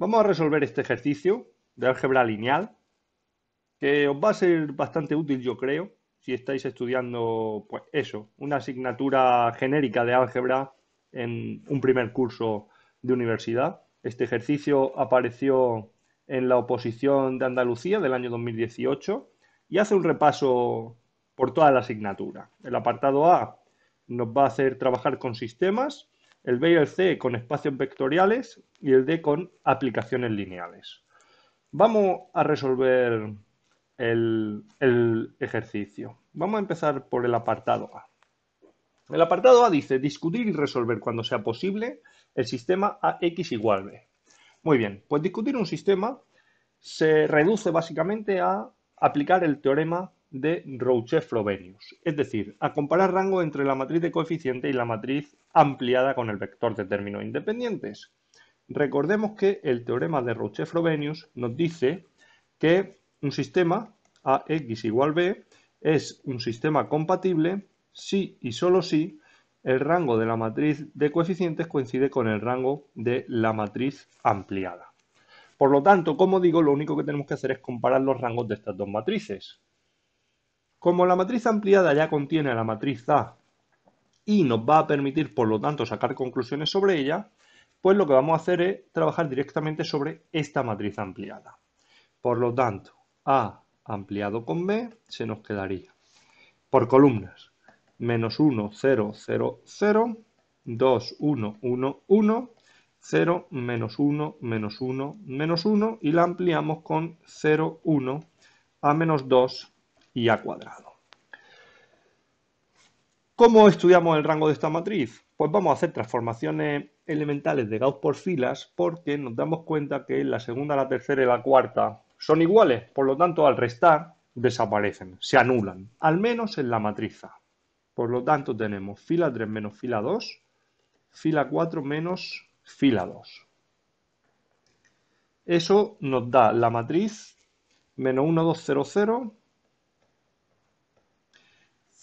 Vamos a resolver este ejercicio de álgebra lineal, que os va a ser bastante útil, yo creo, si estáis estudiando, pues, eso, una asignatura genérica de álgebra en un primer curso de universidad. Este ejercicio apareció en la oposición de Andalucía del año 2018 y hace un repaso por toda la asignatura. El apartado A nos va a hacer trabajar con sistemas, el B y el C con espacios vectoriales y el D con aplicaciones lineales. Vamos a resolver el, ejercicio. Vamos a empezar por el apartado A. El apartado A dice discutir y resolver cuando sea posible el sistema AX igual B. Muy bien, pues discutir un sistema se reduce básicamente a aplicar el teorema de rouchet frobenius es decir, a comparar rango entre la matriz de coeficiente y la matriz ampliada con el vector de términos independientes. Recordemos que el teorema de rouchet frobenius nos dice que un sistema AX igual B es un sistema compatible si y solo si el rango de la matriz de coeficientes coincide con el rango de la matriz ampliada. Por lo tanto, como digo, lo único que tenemos que hacer es comparar los rangos de estas dos matrices. Como la matriz ampliada ya contiene la matriz A y nos va a permitir, por lo tanto, sacar conclusiones sobre ella, pues lo que vamos a hacer es trabajar directamente sobre esta matriz ampliada. Por lo tanto, A ampliado con B se nos quedaría por columnas menos 1, 0, 0, 0, 2, 1, 1, 1, 0, menos 1, menos 1, menos 1 y la ampliamos con 0, 1 a menos 2 y A cuadrado. ¿Cómo estudiamos el rango de esta matriz? Pues vamos a hacer transformaciones elementales de Gauss por filas porque nos damos cuenta que la segunda, la tercera y la cuarta son iguales, por lo tanto al restar desaparecen, se anulan, al menos en la matriz Por lo tanto tenemos fila 3 menos fila 2, fila 4 menos fila 2. Eso nos da la matriz menos 1, 2, 0, 0,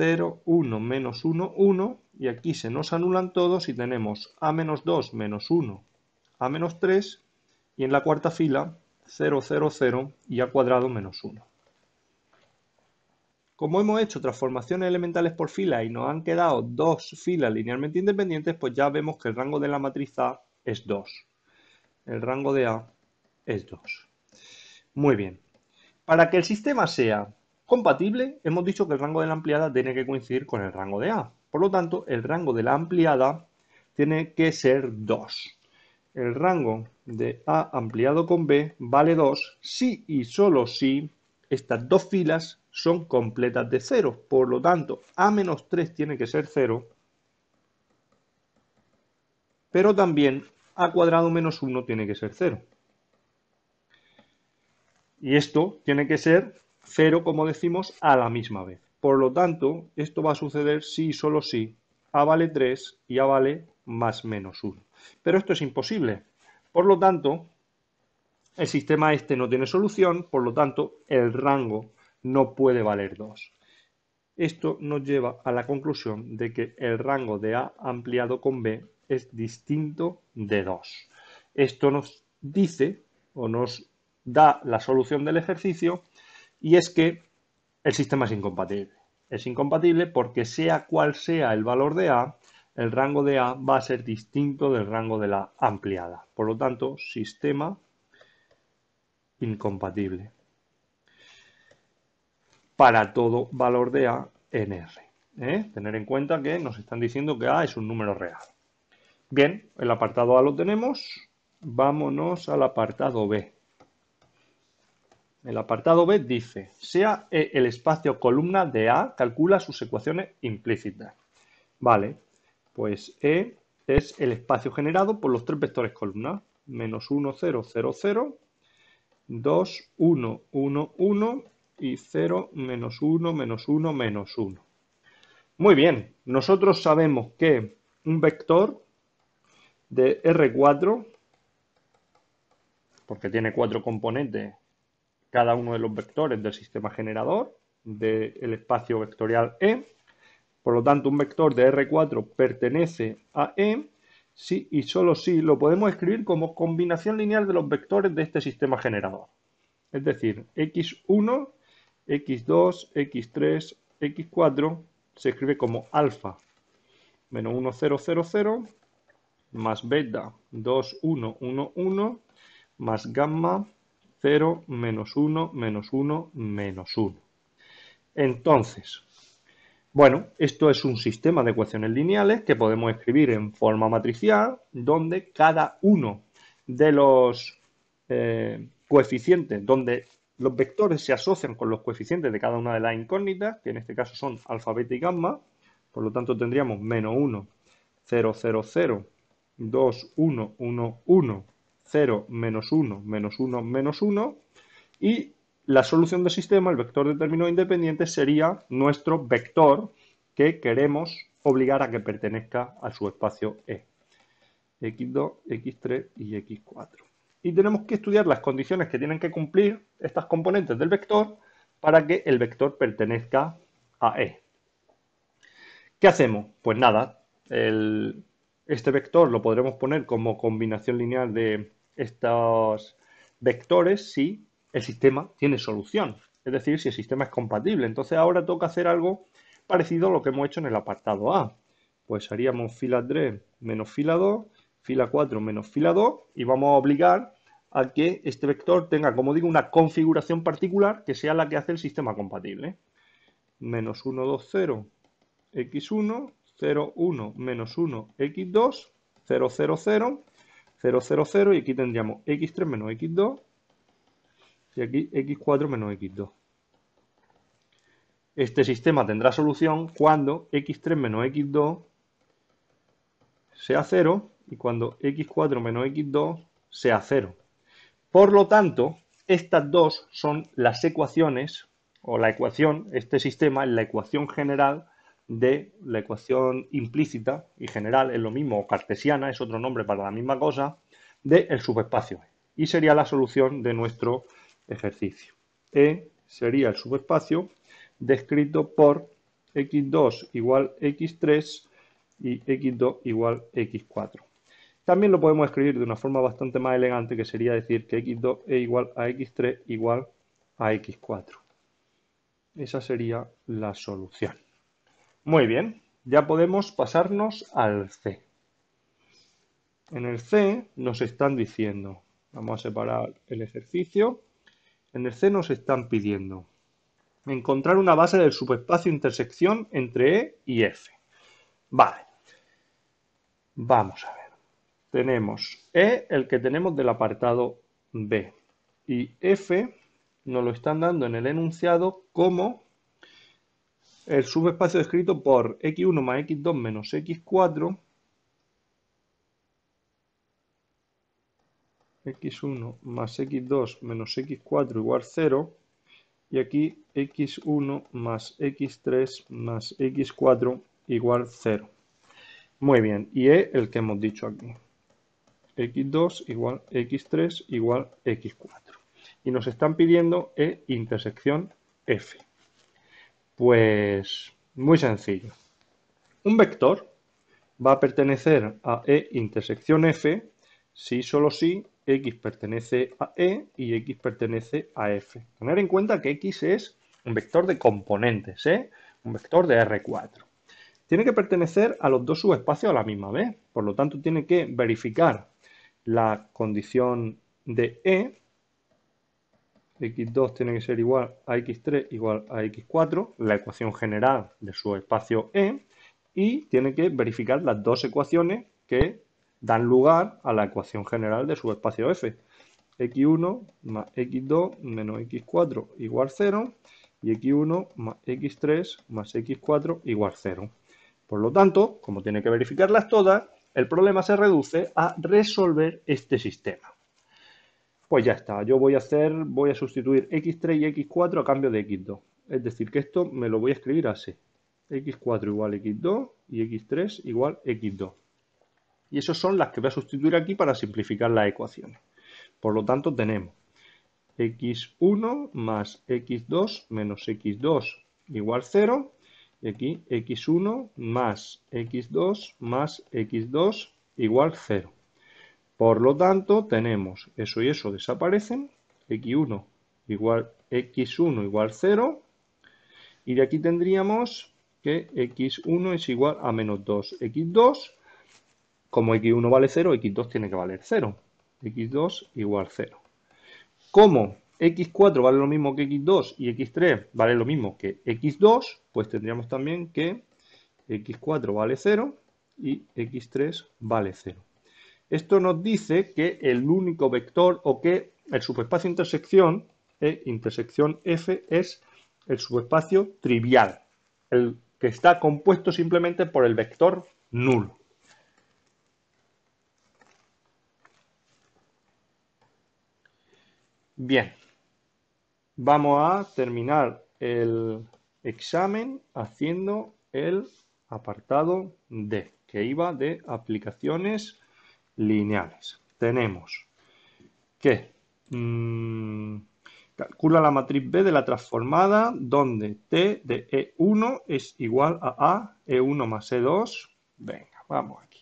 0, 1, menos 1, 1, y aquí se nos anulan todos y tenemos a menos 2 menos 1, a menos 3, y en la cuarta fila 0, 0, 0 y a cuadrado menos 1. Como hemos hecho transformaciones elementales por fila y nos han quedado dos filas linealmente independientes, pues ya vemos que el rango de la matriz A es 2. El rango de A es 2. Muy bien. Para que el sistema sea Compatible, hemos dicho que el rango de la ampliada tiene que coincidir con el rango de A. Por lo tanto, el rango de la ampliada tiene que ser 2. El rango de A ampliado con B vale 2 si y solo si estas dos filas son completas de 0. Por lo tanto, A menos 3 tiene que ser 0. Pero también A cuadrado menos 1 tiene que ser 0. Y esto tiene que ser 0, como decimos, a la misma vez. Por lo tanto, esto va a suceder si y solo si a vale 3 y a vale más menos 1. Pero esto es imposible. Por lo tanto, el sistema este no tiene solución, por lo tanto, el rango no puede valer 2. Esto nos lleva a la conclusión de que el rango de A ampliado con B es distinto de 2. Esto nos dice o nos da la solución del ejercicio y es que el sistema es incompatible. Es incompatible porque sea cual sea el valor de A, el rango de A va a ser distinto del rango de la ampliada. Por lo tanto, sistema incompatible para todo valor de A en R. ¿eh? Tener en cuenta que nos están diciendo que A es un número real. Bien, el apartado A lo tenemos. Vámonos al apartado B. El apartado B dice, sea e el espacio columna de A, calcula sus ecuaciones implícitas. Vale, pues E es el espacio generado por los tres vectores columna. Menos 1, 0, 0, 0, 2, 1, 1, 1 y 0, menos 1, menos 1, menos 1. Muy bien, nosotros sabemos que un vector de R4, porque tiene cuatro componentes cada uno de los vectores del sistema generador del espacio vectorial E. Por lo tanto, un vector de R4 pertenece a E si y solo si lo podemos escribir como combinación lineal de los vectores de este sistema generador. Es decir, x1, x2, x3, x4 se escribe como alfa menos 1, 0, 0, 0 más beta 2, 1, 1, 1 más gamma 0, menos 1, menos 1, menos 1. Entonces, bueno, esto es un sistema de ecuaciones lineales que podemos escribir en forma matricial, donde cada uno de los eh, coeficientes, donde los vectores se asocian con los coeficientes de cada una de las incógnitas, que en este caso son alfa, beta y gamma, por lo tanto tendríamos menos 1, 0, 0, 0, 2, 1, 1, 1, 0, menos 1, menos 1, menos 1. Y la solución del sistema, el vector determinado independiente, sería nuestro vector que queremos obligar a que pertenezca a su espacio E. X2, X3 y X4. Y tenemos que estudiar las condiciones que tienen que cumplir estas componentes del vector para que el vector pertenezca a E. ¿Qué hacemos? Pues nada, este vector lo podremos poner como combinación lineal de estos vectores si el sistema tiene solución, es decir, si el sistema es compatible. Entonces ahora toca hacer algo parecido a lo que hemos hecho en el apartado A. Pues haríamos fila 3 menos fila 2, fila 4 menos fila 2 y vamos a obligar a que este vector tenga, como digo, una configuración particular que sea la que hace el sistema compatible. Menos 1, 2, 0, x1, 0, 1, menos 1, x2, 0, 0, 0, 0, 0, 0 y aquí tendríamos x3 menos x2 y aquí x4 menos x2. Este sistema tendrá solución cuando x3 menos x2 sea 0 y cuando x4 menos x2 sea 0. Por lo tanto, estas dos son las ecuaciones o la ecuación, este sistema es la ecuación general de la ecuación implícita y general, es lo mismo, cartesiana, es otro nombre para la misma cosa, del el subespacio. Y sería la solución de nuestro ejercicio. E sería el subespacio descrito por x2 igual x3 y x2 igual x4. También lo podemos escribir de una forma bastante más elegante, que sería decir que x2 es igual a x3 igual a x4. Esa sería la solución. Muy bien, ya podemos pasarnos al C. En el C nos están diciendo, vamos a separar el ejercicio, en el C nos están pidiendo encontrar una base del subespacio intersección entre E y F. Vale, vamos a ver. Tenemos E, el que tenemos del apartado B, y F nos lo están dando en el enunciado como el subespacio escrito por x1 más x2 menos x4 x1 más x2 menos x4 igual 0 y aquí x1 más x3 más x4 igual 0. Muy bien, y es el que hemos dicho aquí. x2 igual x3 igual x4. Y nos están pidiendo e intersección f. Pues muy sencillo. Un vector va a pertenecer a E intersección F si y solo si X pertenece a E y X pertenece a F. Tener en cuenta que X es un vector de componentes, ¿eh? un vector de R4. Tiene que pertenecer a los dos subespacios a la misma vez, por lo tanto tiene que verificar la condición de E x2 tiene que ser igual a x3 igual a x4, la ecuación general de su espacio E, y tiene que verificar las dos ecuaciones que dan lugar a la ecuación general de su espacio F. x1 más x2 menos x4 igual 0 y x1 más x3 más x4 igual 0. Por lo tanto, como tiene que verificarlas todas, el problema se reduce a resolver este sistema pues ya está, yo voy a hacer, voy a sustituir x3 y x4 a cambio de x2. Es decir, que esto me lo voy a escribir así. x4 igual x2 y x3 igual x2. Y esas son las que voy a sustituir aquí para simplificar las ecuaciones. Por lo tanto, tenemos x1 más x2 menos x2 igual 0. Y aquí x1 más x2 más x2 igual 0. Por lo tanto, tenemos eso y eso desaparecen, x1 igual x1 igual 0, y de aquí tendríamos que x1 es igual a menos 2x2, como x1 vale 0, x2 tiene que valer 0, x2 igual 0. Como x4 vale lo mismo que x2 y x3 vale lo mismo que x2, pues tendríamos también que x4 vale 0 y x3 vale 0. Esto nos dice que el único vector o que el subespacio intersección, eh, intersección F, es el subespacio trivial, el que está compuesto simplemente por el vector nulo. Bien, vamos a terminar el examen haciendo el apartado D, que iba de aplicaciones lineales. Tenemos que mm, calcula la matriz B de la transformada donde T de E1 es igual a A, E1 más E2. Venga, vamos aquí.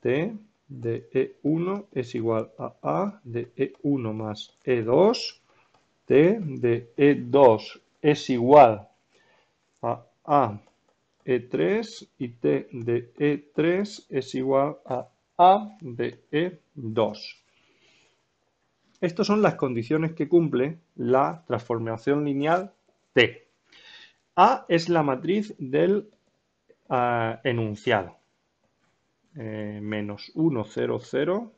T de E1 es igual a A de E1 más E2. T de E2 es igual a A E3 y T de E3 es igual a e, 2 Estas son las condiciones que cumple la transformación lineal T. A es la matriz del ah, enunciado. Eh, menos 1, 0, 0,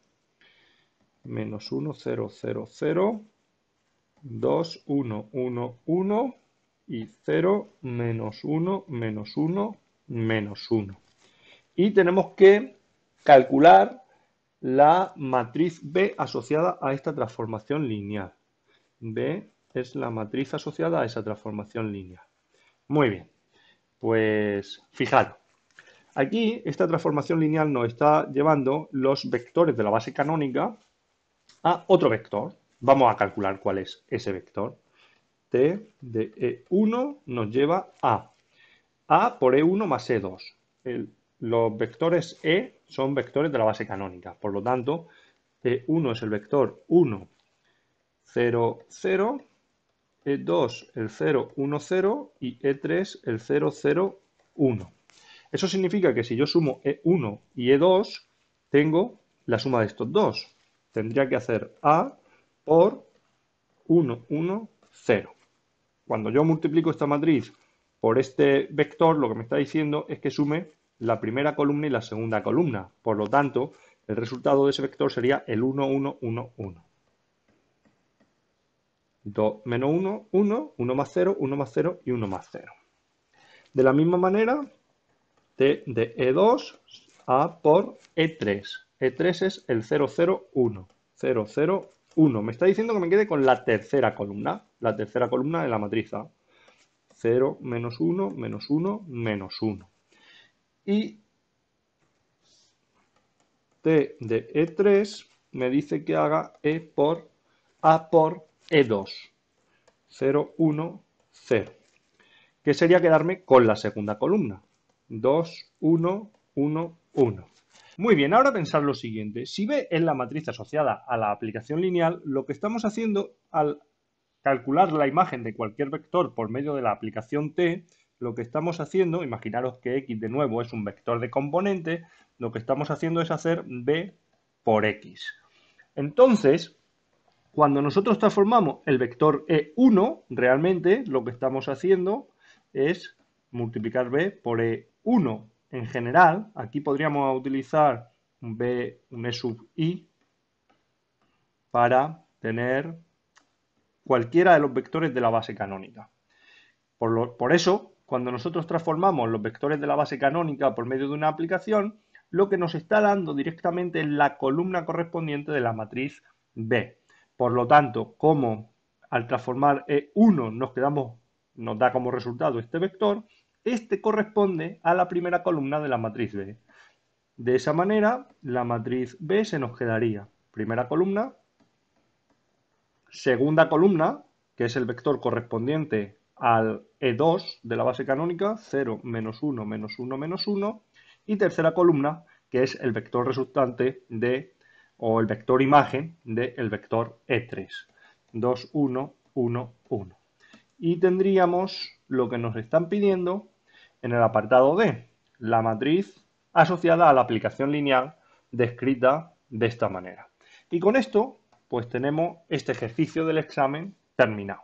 menos 1, 0, 0, 0, 2, 1, 1, 1 y 0, menos 1, menos 1, menos 1. Y tenemos que calcular la matriz B asociada a esta transformación lineal. B es la matriz asociada a esa transformación lineal. Muy bien, pues fijaros. Aquí esta transformación lineal nos está llevando los vectores de la base canónica a otro vector. Vamos a calcular cuál es ese vector. T de E1 nos lleva a A por E1 más E2. los vectores E son vectores de la base canónica. Por lo tanto, E1 eh, es el vector 1, 0, 0, E2 el 0, 1, 0 y E3 el 0, 0, 1. Eso significa que si yo sumo E1 y E2, tengo la suma de estos dos. Tendría que hacer A por 1, 1, 0. Cuando yo multiplico esta matriz por este vector, lo que me está diciendo es que sume la primera columna y la segunda columna. Por lo tanto, el resultado de ese vector sería el 1, 1, 1, 1. 2 menos 1, 1, 1 más 0, 1 más 0 y 1 más 0. De la misma manera, T de E2 e a por E3. E3 es el 0, 0, 1. 0, 0, 1. Me está diciendo que me quede con la tercera columna, la tercera columna de la matriz 0, menos 1, menos 1, menos 1. Y T de E3 me dice que haga E por A por E2. 0, 1, 0. Que sería quedarme con la segunda columna. 2, 1, 1, 1. Muy bien, ahora pensar lo siguiente. Si B es la matriz asociada a la aplicación lineal, lo que estamos haciendo al calcular la imagen de cualquier vector por medio de la aplicación T lo que estamos haciendo, imaginaros que X de nuevo es un vector de componente, lo que estamos haciendo es hacer B por X. Entonces, cuando nosotros transformamos el vector E1, realmente lo que estamos haciendo es multiplicar B por E1. En general, aquí podríamos utilizar un B, un E sub I, para tener cualquiera de los vectores de la base canónica. Por, por eso, cuando nosotros transformamos los vectores de la base canónica por medio de una aplicación, lo que nos está dando directamente es la columna correspondiente de la matriz B. Por lo tanto, como al transformar E1 nos quedamos, nos da como resultado este vector, este corresponde a la primera columna de la matriz B. De esa manera, la matriz B se nos quedaría primera columna, segunda columna, que es el vector correspondiente al E2 de la base canónica, 0, menos 1, menos 1, menos 1, y tercera columna, que es el vector resultante de, o el vector imagen del vector E3, 2, 1, 1, 1. Y tendríamos lo que nos están pidiendo en el apartado D, la matriz asociada a la aplicación lineal descrita de esta manera. Y con esto, pues tenemos este ejercicio del examen terminado.